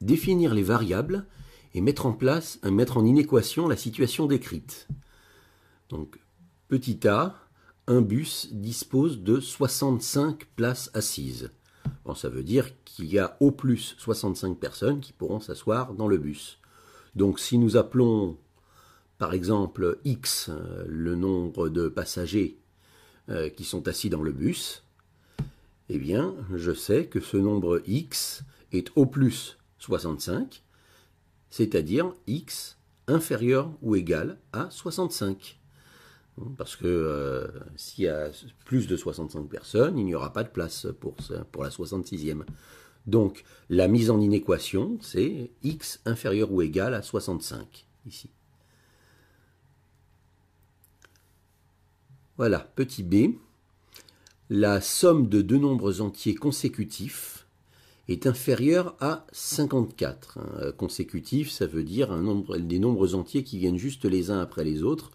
définir les variables et mettre en place, euh, mettre en inéquation la situation décrite. Donc, petit a, un bus dispose de 65 places assises. Bon, ça veut dire qu'il y a au plus 65 personnes qui pourront s'asseoir dans le bus. Donc si nous appelons par exemple X euh, le nombre de passagers euh, qui sont assis dans le bus, eh bien je sais que ce nombre X est au plus 65, c'est-à-dire x inférieur ou égal à 65. Parce que euh, s'il y a plus de 65 personnes, il n'y aura pas de place pour, pour la 66e. Donc la mise en inéquation, c'est x inférieur ou égal à 65, ici. Voilà, petit b. La somme de deux nombres entiers consécutifs est inférieur à 54. consécutifs, hein. euh, consécutif, ça veut dire un nombre, des nombres entiers qui viennent juste les uns après les autres.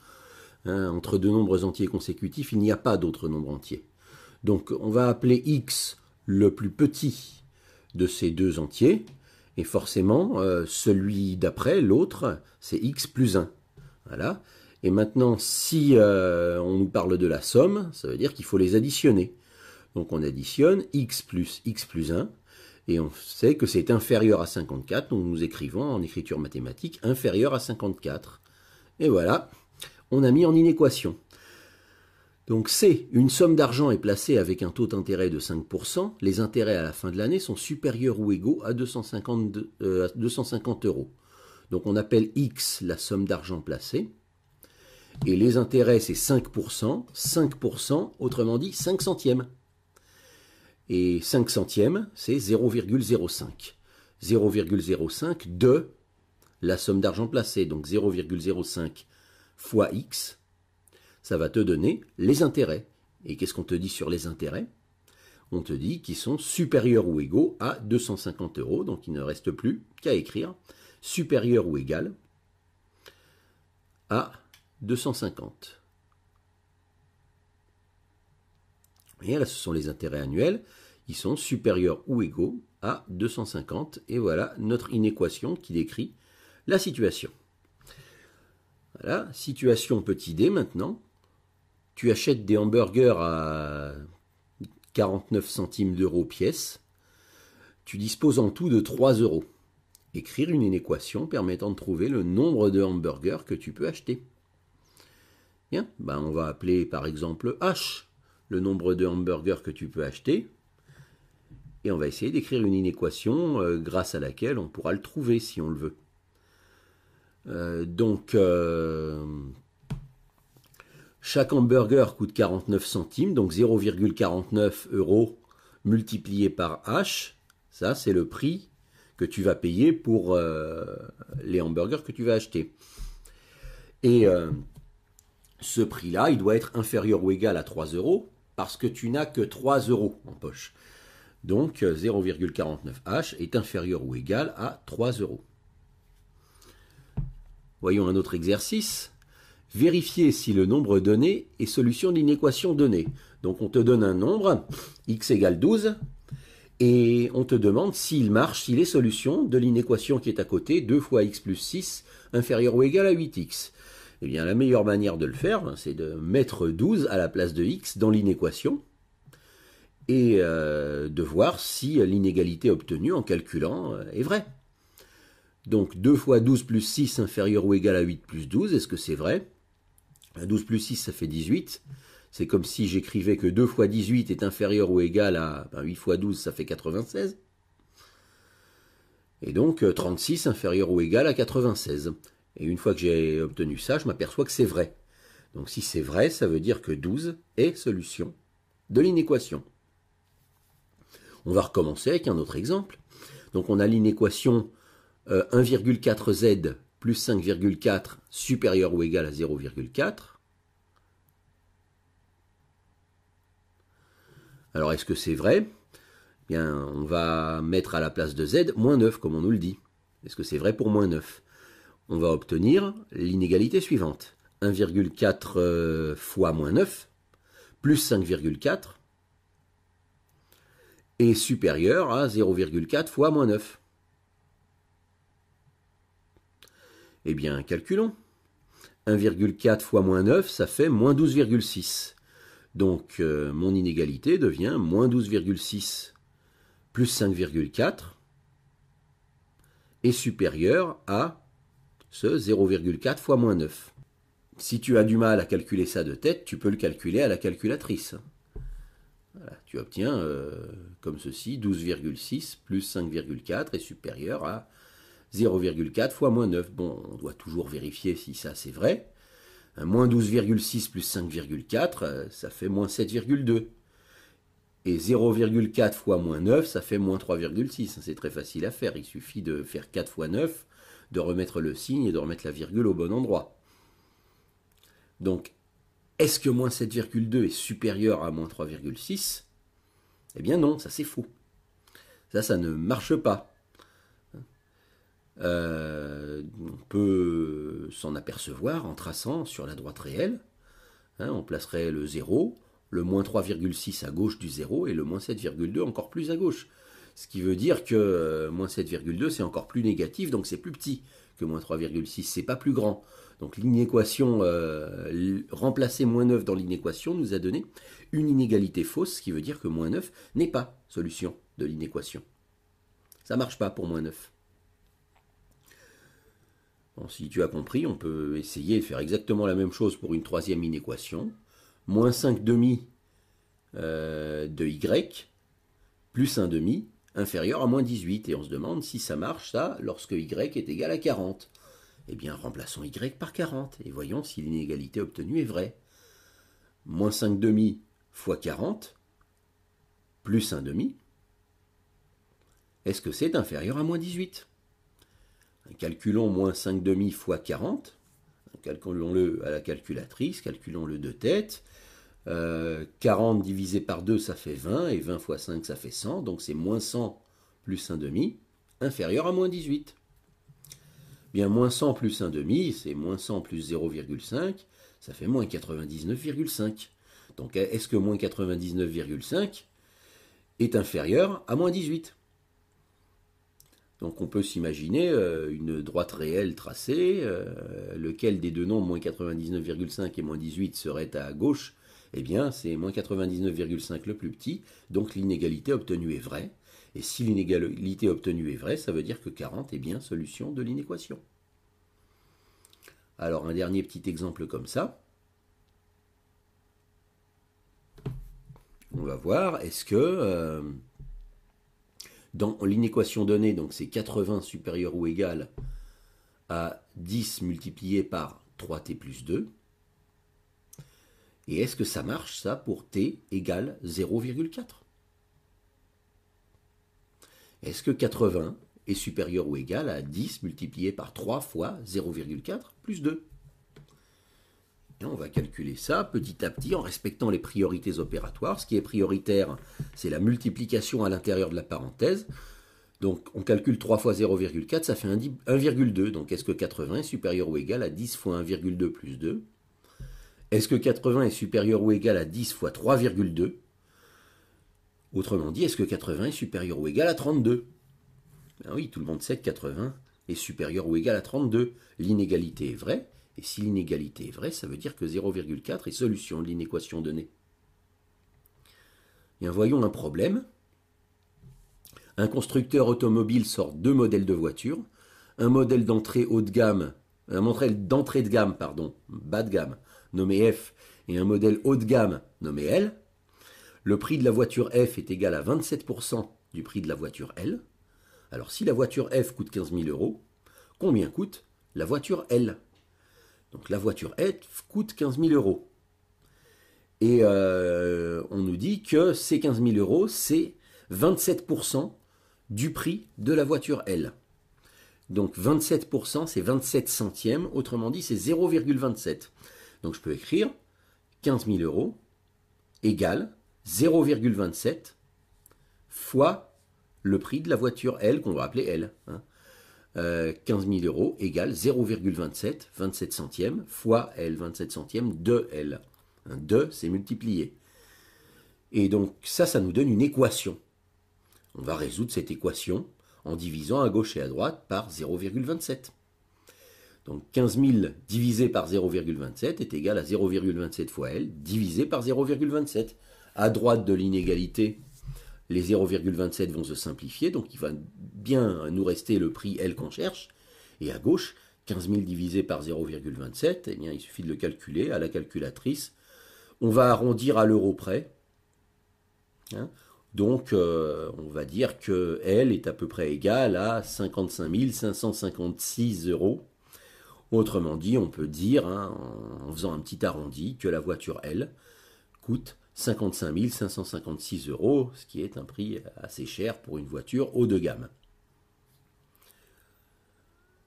Hein. entre deux nombres entiers consécutifs, il n'y a pas d'autres nombres entiers. Donc on va appeler x le plus petit de ces deux entiers, et forcément, euh, celui d'après, l'autre, c'est x plus 1. Voilà. Et maintenant, si euh, on nous parle de la somme, ça veut dire qu'il faut les additionner. Donc on additionne x plus x plus 1, et on sait que c'est inférieur à 54, donc nous écrivons en écriture mathématique inférieur à 54. Et voilà, on a mis en inéquation. Donc c'est une somme d'argent est placée avec un taux d'intérêt de 5%, les intérêts à la fin de l'année sont supérieurs ou égaux à 250 euh, euros. Donc on appelle X la somme d'argent placée, et les intérêts c'est 5%, 5%, autrement dit 5 centièmes. Et 5 centièmes, c'est 0,05. 0,05 de la somme d'argent placée, donc 0,05 fois x, ça va te donner les intérêts. Et qu'est-ce qu'on te dit sur les intérêts On te dit qu'ils sont supérieurs ou égaux à 250 euros, donc il ne reste plus qu'à écrire supérieur ou égal à 250. Et là, ce sont les intérêts annuels ils sont supérieurs ou égaux à 250. Et voilà notre inéquation qui décrit la situation. Voilà, situation petit d maintenant. Tu achètes des hamburgers à 49 centimes d'euros pièce. Tu disposes en tout de 3 euros. Écrire une inéquation permettant de trouver le nombre de hamburgers que tu peux acheter. Bien, ben, on va appeler par exemple H le nombre de hamburgers que tu peux acheter et on va essayer d'écrire une inéquation euh, grâce à laquelle on pourra le trouver si on le veut. Euh, donc, euh, chaque hamburger coûte 49 centimes, donc 0,49 euros multiplié par H, ça c'est le prix que tu vas payer pour les hamburgers que tu vas acheter. Et ce prix-là, il doit être inférieur ou égal à 3 euros parce que tu n'as que 3 euros en poche. Donc 0,49H euh, est inférieur ou égal à 3 euros. Voyons un autre exercice. Vérifier si le nombre donné est solution d'une équation donnée. Donc on te donne un nombre, x égale 12, et on te demande s'il marche, s'il est solution de l'inéquation qui est à côté, 2 fois x plus 6, inférieur ou égal à 8x. Eh bien la meilleure manière de le faire, ben, c'est de mettre 12 à la place de x dans l'inéquation, et euh, de voir si l'inégalité obtenue en calculant euh, est vraie. Donc 2 fois 12 plus 6 inférieur ou égal à 8 plus 12, est-ce que c'est vrai 12 plus 6 ça fait 18. C'est comme si j'écrivais que 2 fois 18 est inférieur ou égal à 8 ben, fois 12 ça fait 96. Et donc 36 euh, inférieur ou égal à 96. Et une fois que j'ai obtenu ça, je m'aperçois que c'est vrai. Donc si c'est vrai, ça veut dire que 12 est solution de l'inéquation. On va recommencer avec un autre exemple. Donc on a l'inéquation 1,4z euh, plus 5,4 supérieur ou égal à 0,4. Alors est-ce que c'est vrai eh Bien, on va mettre à la place de z moins 9 comme on nous le dit. Est-ce que c'est vrai pour moins 9 On va obtenir l'inégalité suivante. 1,4 euh, fois moins 9 plus 5,4 est supérieur à 0,4 fois moins 9. Eh bien, calculons. 1,4 fois moins 9, ça fait moins 12,6. Donc euh, mon inégalité devient moins 12,6 plus 5,4 est supérieur à ce 0,4 fois moins 9. Si tu as du mal à calculer ça de tête, tu peux le calculer à la calculatrice tu obtiens, euh, comme ceci, 12,6 plus 5,4 est supérieur à 0,4 fois moins 9. Bon, on doit toujours vérifier si ça c'est vrai. moins 12,6 plus 5,4, euh, ça fait moins 7,2. Et 0,4 fois moins 9, ça fait moins 3,6. C'est très facile à faire. Il suffit de faire 4 fois 9, de remettre le signe et de remettre la virgule au bon endroit. Donc est-ce que moins 7,2 est supérieur à moins 3,6 Eh bien non, ça c'est faux. Ça, ça ne marche pas. Euh, on peut s'en apercevoir en traçant sur la droite réelle. Hein, on placerait le 0, le moins 3,6 à gauche du 0 et le moins 7,2 encore plus à gauche. Ce qui veut dire que euh, moins 7,2 c'est encore plus négatif, donc c'est plus petit que moins 3,6, c'est pas plus grand. Donc l'inéquation, euh, remplacer moins 9 dans l'inéquation nous a donné une inégalité fausse, ce qui veut dire que moins 9 n'est pas solution de l'inéquation. Ça ne marche pas pour moins 9. si tu as compris, on peut essayer de faire exactement la même chose pour une troisième inéquation. Moins 5 demi euh, de y, plus 1 demi, inférieur à moins 18. Et on se demande si ça marche, ça, lorsque y est égal à 40. Eh bien, remplaçons y par 40 et voyons si l'inégalité obtenue est vraie. Moins 5 demi fois 40 plus 1 demi, est-ce que c'est inférieur à moins 18 Calculons moins 5 demi fois 40, calculons-le à la calculatrice, calculons-le de tête. 40 euh, divisé par 2, ça fait 20, et 20 fois 5, ça fait 100, donc c'est moins 100 plus 1,5 demi, inférieur à moins 18 bien moins 100 plus 1,5, c'est moins 100 plus 0,5, ça fait moins 99,5. Donc est-ce que moins 99,5 est inférieur à moins 18 donc on peut s'imaginer euh, une droite réelle tracée, euh, lequel des deux nombres, moins 99,5 et moins 18, serait à gauche Eh bien, c'est moins 99,5 le plus petit, donc l'inégalité obtenue est vraie. Et si l'inégalité obtenue est vraie, ça veut dire que 40 est bien solution de l'inéquation. Alors un dernier petit exemple comme ça. On va voir, est-ce que euh, dans l'inéquation donnée, donc c'est 80 supérieur ou égal à 10 multiplié par 3t plus 2, et est-ce que ça marche ça pour t égale 0,4 est-ce que 80 est supérieur ou égal à 10 multiplié par 3 fois 0,4 plus 2 et on va calculer ça petit à petit en respectant les priorités opératoires. Ce qui est prioritaire, c'est la multiplication à l'intérieur de la parenthèse. Donc on calcule 3 fois 0,4, ça fait 1,2. Donc est-ce que 80 est supérieur ou égal à 10 fois 1,2 plus 2 Est-ce que 80 est supérieur ou égal à 10 fois 3,2 Autrement dit, est-ce que 80 est supérieur ou égal à 32 ben Oui, tout le monde sait que 80 est supérieur ou égal à 32. L'inégalité est vraie, et si l'inégalité est vraie, ça veut dire que 0,4 est solution de l'inéquation donnée. Bien, voyons un problème. Un constructeur automobile sort deux modèles de voitures, un modèle d'entrée haut de gamme, un modèle d'entrée de gamme, pardon, bas de gamme, nommé F, et un modèle haut de gamme, nommé L le prix de la voiture F est égal à 27% du prix de la voiture L. Alors si la voiture F coûte 15 000 euros, combien coûte la voiture L Donc la voiture F coûte 15 000 euros. Et euh, on nous dit que ces 15 000 euros, c'est 27% du prix de la voiture L. Donc 27%, c'est 27 centièmes, autrement dit, c'est 0,27. Donc je peux écrire 15 000 euros égale 0,27 fois le prix de la voiture L, qu'on va appeler L. 15 hein. 000 euh, euros égale 0,27, 27 centièmes, fois L, 27 centièmes, de L. 2, hein. c'est multiplié. Et donc ça, ça nous donne une équation. On va résoudre cette équation en divisant à gauche et à droite par 0,27. Donc 15 000 divisé par 0,27 est égal à 0,27 fois L divisé par 0,27. À droite de l'inégalité, les 0,27 vont se simplifier, donc il va bien nous rester le prix L qu'on cherche. Et à gauche, 15 000 divisé par 0,27, eh bien, il suffit de le calculer à la calculatrice. On va arrondir à l'euro près. Hein. donc, euh, on va dire que L est à peu près égal à 55 556 euros. Autrement dit, on peut dire, hein, en faisant un petit arrondi, que la voiture L coûte 55 556 euros, ce qui est un prix assez cher pour une voiture haut de gamme.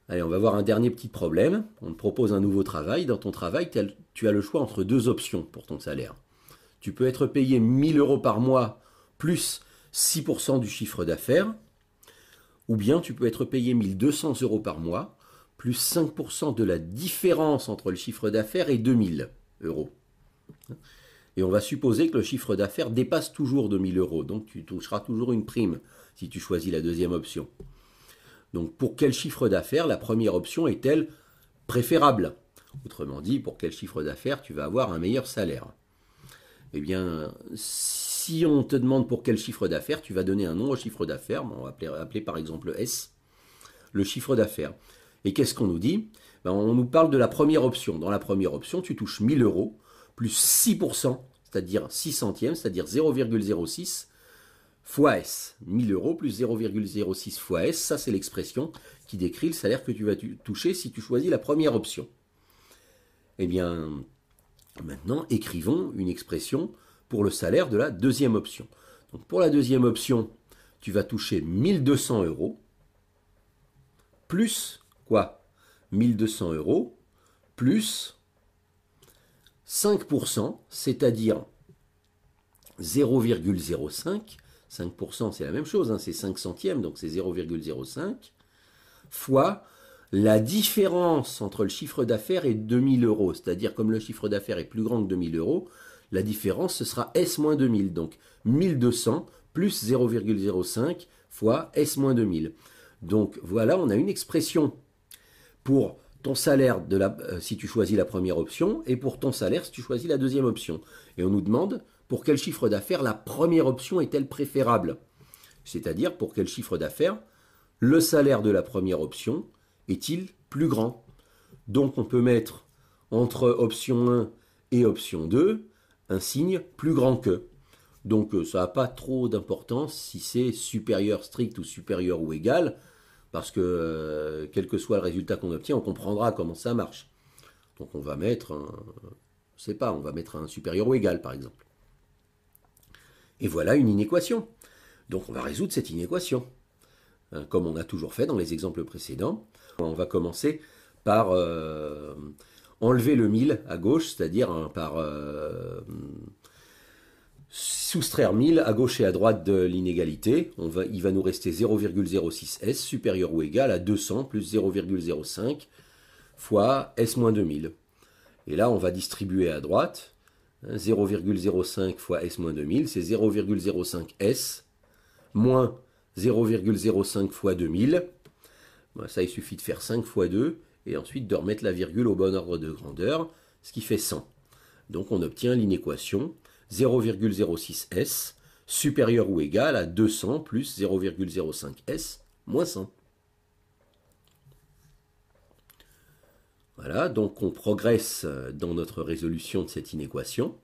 Allez, on va voir un dernier petit problème. On te propose un nouveau travail. Dans ton travail, tu as le choix entre deux options pour ton salaire. Tu peux être payé 1000 euros par mois plus 6% du chiffre d'affaires, ou bien tu peux être payé 1200 euros par mois plus 5% de la différence entre le chiffre d'affaires et 2000 euros. Et on va supposer que le chiffre d'affaires dépasse toujours de 1000 euros. Donc tu toucheras toujours une prime si tu choisis la deuxième option. Donc pour quel chiffre d'affaires la première option est-elle préférable Autrement dit, pour quel chiffre d'affaires tu vas avoir un meilleur salaire Eh bien, si on te demande pour quel chiffre d'affaires, tu vas donner un nom au chiffre d'affaires. On va appeler, par exemple S, le chiffre d'affaires. Et qu'est-ce qu'on nous dit ben, On nous parle de la première option. Dans la première option, tu touches 1000 euros plus 6%, c'est-à-dire 6 centièmes, c'est-à-dire 0,06 fois S. 1000 euros plus 0,06 fois S, ça c'est l'expression qui décrit le salaire que tu vas toucher si tu choisis la première option. Eh bien, maintenant, écrivons une expression pour le salaire de la deuxième option. Donc pour la deuxième option, tu vas toucher 1200 euros plus quoi 1200 euros plus 5%, c'est-à-dire 0,05, 5% c'est la même chose, hein, c'est 5 centièmes, donc c'est 0,05, fois la différence entre le chiffre d'affaires et 2000 euros. C'est-à-dire comme le chiffre d'affaires est plus grand que 2000 euros, la différence ce sera S-2000, donc 1200 plus 0,05 fois S-2000. Donc voilà, on a une expression pour ton salaire de la, euh, si tu choisis la première option et pour ton salaire si tu choisis la deuxième option. Et on nous demande pour quel chiffre d'affaires la première option est-elle préférable C'est-à-dire pour quel chiffre d'affaires le salaire de la première option est-il plus grand Donc on peut mettre entre option 1 et option 2 un signe plus grand que. Donc euh, ça n'a pas trop d'importance si c'est supérieur strict ou supérieur ou égal parce que euh, quel que soit le résultat qu'on obtient, on comprendra comment ça marche. Donc on va mettre, un, pas, on va mettre un supérieur ou égal par exemple. Et voilà une inéquation. Donc on va résoudre cette inéquation, hein, comme on a toujours fait dans les exemples précédents. On va commencer par euh, enlever le 1000 à gauche, c'est-à-dire hein, par euh, soustraire 1000 à gauche et à droite de l'inégalité, il va nous rester 0,06s supérieur ou égal à 200 plus 0,05 fois s-2000. Et là, on va distribuer à droite. 0,05 hein, fois s-2000, c'est 0,05s moins 0,05 fois 2000. Ça, il suffit de faire 5 fois 2 et ensuite de remettre la virgule au bon ordre de grandeur, ce qui fait 100. Donc on obtient l'inéquation 0,06S supérieur ou égal à 200 plus 0,05S moins 100. Voilà, donc on progresse dans notre résolution de cette inéquation.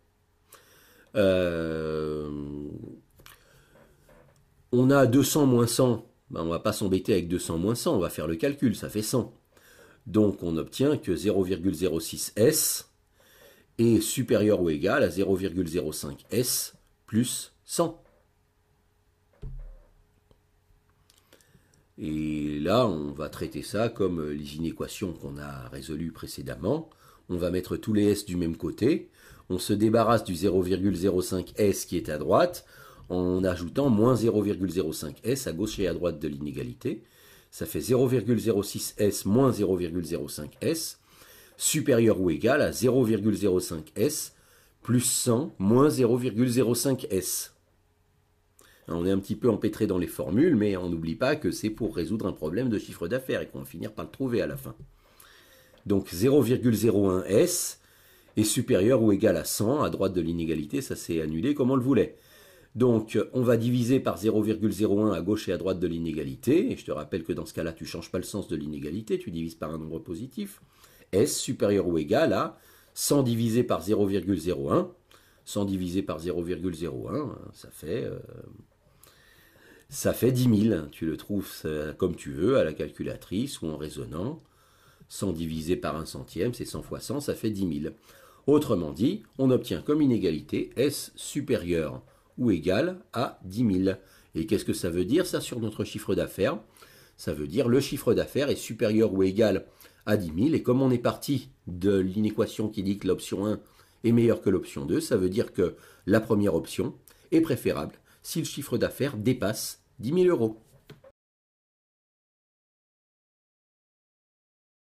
Euh, on a 200 moins 100, ben, on ne va pas s'embêter avec 200 moins 100, on va faire le calcul, ça fait 100. Donc on obtient que 0,06S est supérieur ou égal à 0,05 S plus 100. Et là, on va traiter ça comme euh, les inéquations qu'on a résolues précédemment. On va mettre tous les S du même côté. On se débarrasse du 0,05 S qui est à droite en ajoutant moins 0,05 S à gauche et à droite de l'inégalité. Ça fait 0,06 S moins 0,05 S supérieur ou égal à 0,05 S plus 100 moins 0,05 S. Hein, on est un petit peu empêtré dans les formules, mais on n'oublie pas que c'est pour résoudre un problème de chiffre d'affaires et qu'on va finir par le trouver à la fin. Donc 0,01 S est supérieur ou égal à 100, à droite de l'inégalité, ça s'est annulé comme on le voulait. Donc on va diviser par 0,01 à gauche et à droite de l'inégalité, et je te rappelle que dans ce cas-là, tu ne changes pas le sens de l'inégalité, tu divises par un nombre positif. S supérieur ou égal à 100 divisé par 0,01. 100 divisé par 0,01, hein, ça fait... Euh, ça fait 10 000. Tu le trouves euh, comme tu veux, à la calculatrice ou en raisonnant. 100 divisé par 1 centième, c'est 100 fois 100, ça fait 10 000. Autrement dit, on obtient comme inégalité S supérieur ou égal à 10 000. Et qu'est-ce que ça veut dire ça sur notre chiffre d'affaires Ça veut dire le chiffre d'affaires est supérieur ou égal à 10 000. Et comme on est parti de l'inéquation qui dit que l'option 1 est meilleure que l'option 2, ça veut dire que la première option est préférable si le chiffre d'affaires dépasse 10 000 euros.